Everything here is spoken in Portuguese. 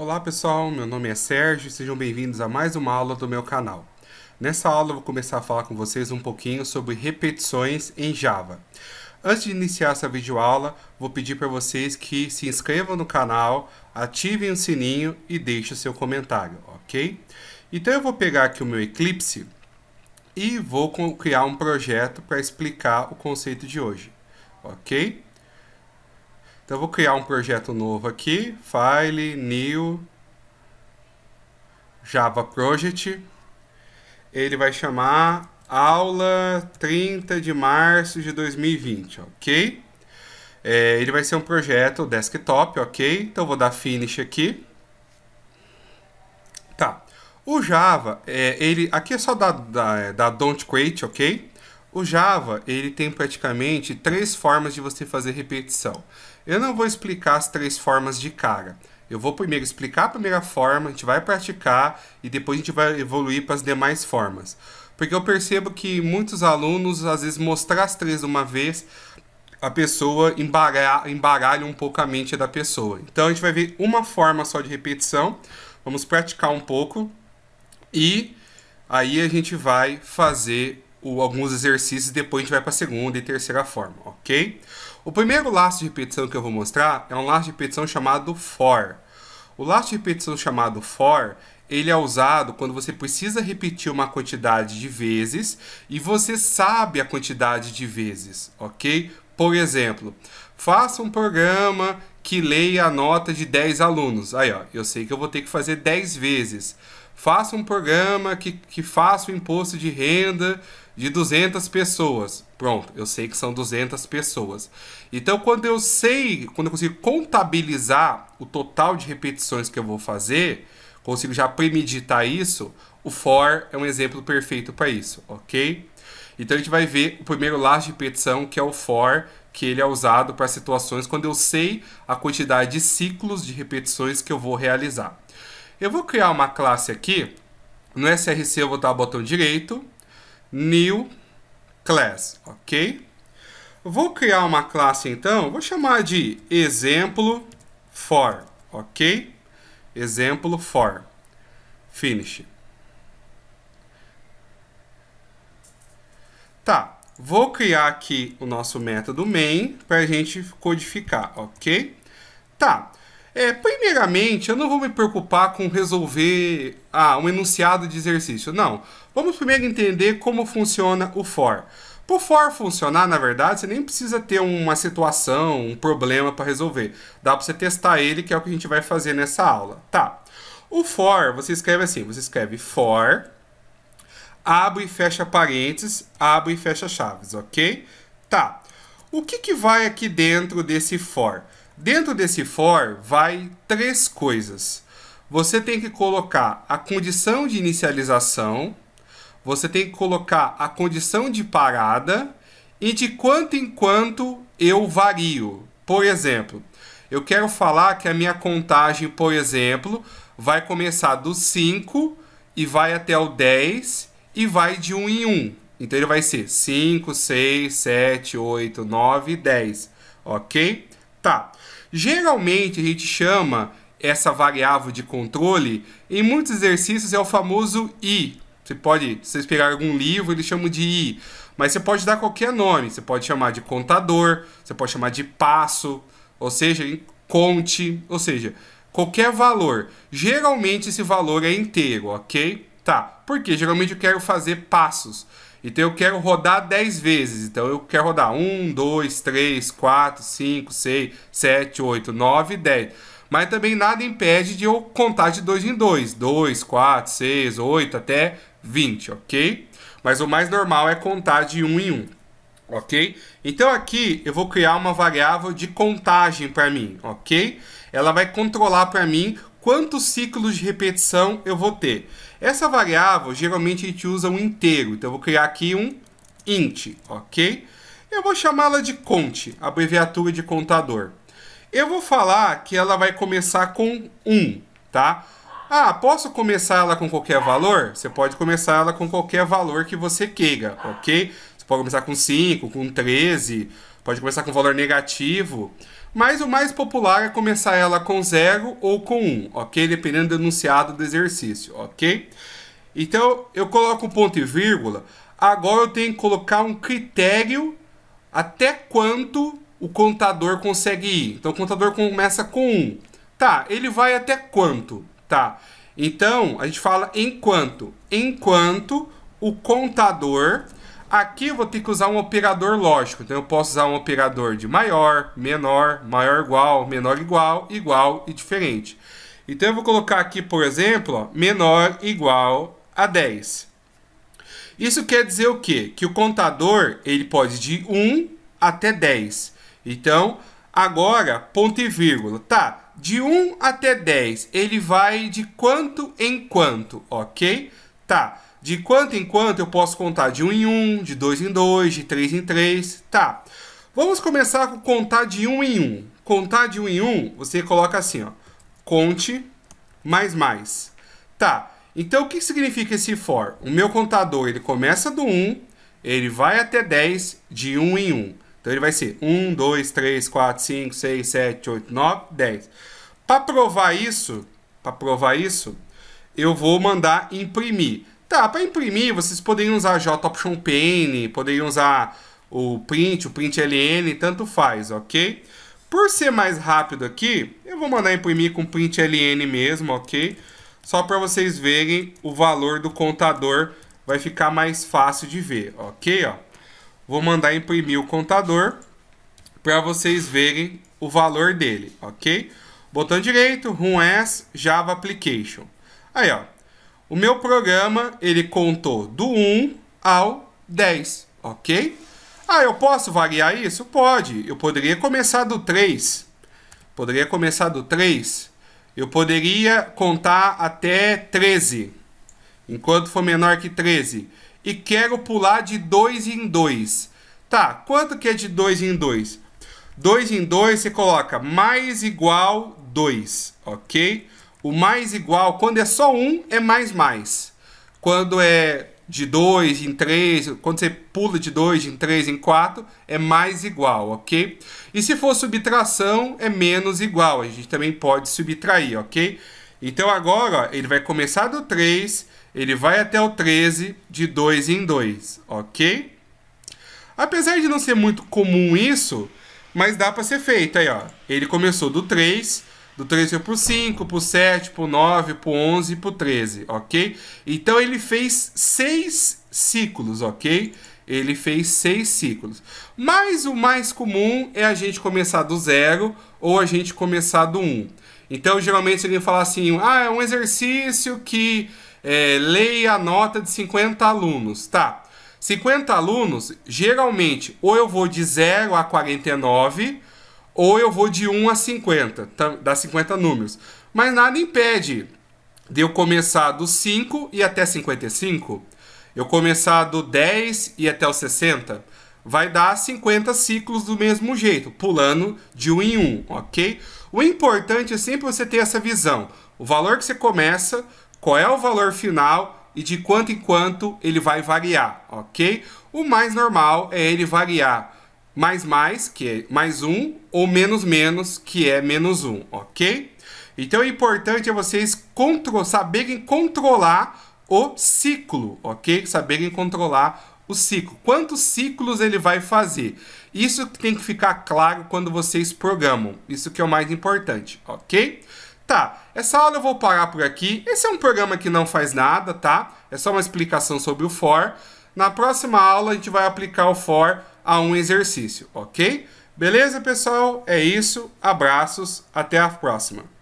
Olá pessoal, meu nome é Sérgio e sejam bem-vindos a mais uma aula do meu canal. Nessa aula eu vou começar a falar com vocês um pouquinho sobre repetições em Java. Antes de iniciar essa videoaula, vou pedir para vocês que se inscrevam no canal, ativem o sininho e deixem o seu comentário, ok? Então eu vou pegar aqui o meu Eclipse e vou criar um projeto para explicar o conceito de hoje, ok? Então eu vou criar um projeto novo aqui, file, new, Java Project. Ele vai chamar aula 30 de março de 2020, ok? É, ele vai ser um projeto desktop, ok? Então vou dar finish aqui. Tá. O Java, é, ele aqui é só da, da, é, da don't create, ok? O Java, ele tem praticamente três formas de você fazer repetição. Eu não vou explicar as três formas de cara. Eu vou primeiro explicar a primeira forma, a gente vai praticar e depois a gente vai evoluir para as demais formas. Porque eu percebo que muitos alunos, às vezes, mostrar as três de uma vez, a pessoa embaralha, embaralha um pouco a mente da pessoa. Então a gente vai ver uma forma só de repetição, vamos praticar um pouco e aí a gente vai fazer o, alguns exercícios, depois a gente vai para a segunda e terceira forma, ok? O primeiro laço de repetição que eu vou mostrar é um laço de repetição chamado for. O laço de repetição chamado for, ele é usado quando você precisa repetir uma quantidade de vezes e você sabe a quantidade de vezes, ok? Por exemplo, faça um programa que leia a nota de 10 alunos. Aí, ó, eu sei que eu vou ter que fazer 10 vezes faça um programa que, que faça o imposto de renda de 200 pessoas. Pronto, eu sei que são 200 pessoas. Então, quando eu sei, quando eu consigo contabilizar o total de repetições que eu vou fazer, consigo já premeditar isso, o for é um exemplo perfeito para isso, ok? Então, a gente vai ver o primeiro laço de repetição, que é o for, que ele é usado para situações quando eu sei a quantidade de ciclos de repetições que eu vou realizar. Eu vou criar uma classe aqui. No SRC eu vou dar o botão direito, New Class, ok? Vou criar uma classe então, vou chamar de exemplo for, ok? Exemplo for, finish. Tá, vou criar aqui o nosso método main para a gente codificar, ok? Tá, é, primeiramente, eu não vou me preocupar com resolver ah, um enunciado de exercício. Não. Vamos primeiro entender como funciona o for. Para o for funcionar, na verdade, você nem precisa ter uma situação, um problema para resolver. Dá para você testar ele, que é o que a gente vai fazer nessa aula. Tá. O for, você escreve assim, você escreve for, abre e fecha parênteses, abre e fecha chaves, ok? Tá. O que, que vai aqui dentro desse for? Dentro desse for vai três coisas. Você tem que colocar a condição de inicialização, você tem que colocar a condição de parada e de quanto em quanto eu vario. Por exemplo, eu quero falar que a minha contagem, por exemplo, vai começar do 5 e vai até o 10 e vai de 1 um em 1. Um. Então ele vai ser 5, 6, 7, 8, 9, 10. Ok? Tá. Geralmente a gente chama essa variável de controle, em muitos exercícios é o famoso i. Você pode, se vocês pegarem algum livro, eles chamam de i. Mas você pode dar qualquer nome. Você pode chamar de contador, você pode chamar de passo, ou seja, conte, ou seja, qualquer valor. Geralmente esse valor é inteiro, ok? Tá. Porque geralmente eu quero fazer passos. Então eu quero rodar 10 vezes. Então eu quero rodar 1, 2, 3, 4, 5, 6, 7, 8, 9, 10. Mas também nada impede de eu contar de 2 em 2. 2, 4, 6, 8 até 20, ok? Mas o mais normal é contar de 1 em 1 ok? Então aqui eu vou criar uma variável de contagem para mim, ok? Ela vai controlar para mim quantos ciclos de repetição eu vou ter. Essa variável, geralmente a gente usa um inteiro, então eu vou criar aqui um int, ok? Eu vou chamá-la de conte, abreviatura de contador. Eu vou falar que ela vai começar com 1, tá? Ah, posso começar ela com qualquer valor? Você pode começar ela com qualquer valor que você queira, ok? Você pode começar com 5, com 13, Pode começar com valor negativo, mas o mais popular é começar ela com zero ou com um, ok? Dependendo do enunciado do exercício, ok? Então, eu coloco ponto e vírgula. Agora eu tenho que colocar um critério até quanto o contador consegue ir. Então, o contador começa com 1. Tá, ele vai até quanto? Tá. Então, a gente fala enquanto. Enquanto o contador Aqui eu vou ter que usar um operador lógico, então eu posso usar um operador de maior, menor, maior igual, menor igual, igual e diferente. Então eu vou colocar aqui, por exemplo, ó, menor igual a 10. Isso quer dizer o quê? Que o contador ele pode de 1 até 10. Então, agora, ponto e vírgula. Tá, de 1 até 10, ele vai de quanto em quanto, ok? Tá, de quanto em quanto eu posso contar de 1 um em 1, um, de 2 em 2, de 3 em 3. Tá. Vamos começar com contar de 1 um em 1. Contar de 1 em 1, você coloca assim, ó. Conte mais mais. Tá. Então o que significa esse for? O meu contador, ele começa do 1, ele vai até 10 de 1 em 1. Então ele vai ser 1, 2, 3, 4, 5, 6, 7, 8, 9, 10. Para provar isso, para provar isso, eu vou mandar imprimir. Tá, para imprimir, vocês poderiam usar J option Top poderiam usar o print, o print LN, tanto faz, ok? Por ser mais rápido aqui, eu vou mandar imprimir com print LN mesmo, ok? Só para vocês verem o valor do contador, vai ficar mais fácil de ver, ok? Ó, vou mandar imprimir o contador para vocês verem o valor dele, ok? Botão direito, Run S, Java Application. Aí, ó, o meu programa, ele contou do 1 ao 10, ok? Ah, eu posso variar isso? Pode. Eu poderia começar do 3. Poderia começar do 3. Eu poderia contar até 13. Enquanto for menor que 13. E quero pular de 2 em 2. Tá, quanto que é de 2 em 2? 2 em 2 você coloca mais igual 2, ok? O mais igual, quando é só um, é mais mais. Quando é de dois em três quando você pula de dois em três em quatro é mais igual, ok? E se for subtração, é menos igual. A gente também pode subtrair, ok? Então agora ó, ele vai começar do 3, ele vai até o 13 de 2 em 2, ok? Apesar de não ser muito comum isso, mas dá para ser feito aí, ó. Ele começou do 3, do 3 foi pro 5, pro 7, pro 9, pro 11 e pro 13, ok? Então ele fez 6 ciclos, ok? Ele fez 6 ciclos. Mas o mais comum é a gente começar do 0 ou a gente começar do 1. Um. Então, geralmente, alguém fala assim, ah, é um exercício que é, leia a nota de 50 alunos. Tá, 50 alunos, geralmente, ou eu vou de 0 a 49, ou eu vou de 1 a 50, tá, dá 50 números. Mas nada impede de eu começar do 5 e até 55, eu começar do 10 e até o 60, vai dar 50 ciclos do mesmo jeito, pulando de 1 em 1, ok? O importante é sempre você ter essa visão, o valor que você começa, qual é o valor final e de quanto em quanto ele vai variar, ok? O mais normal é ele variar mais mais, que é mais um, ou menos menos, que é menos um, ok? Então é importante vocês contro saberem controlar o ciclo, ok? Saberem controlar o ciclo. Quantos ciclos ele vai fazer? Isso tem que ficar claro quando vocês programam. Isso que é o mais importante, ok? Tá, essa aula eu vou parar por aqui. Esse é um programa que não faz nada, tá? É só uma explicação sobre o for. Na próxima aula a gente vai aplicar o for a um exercício, ok? Beleza, pessoal? É isso. Abraços. Até a próxima.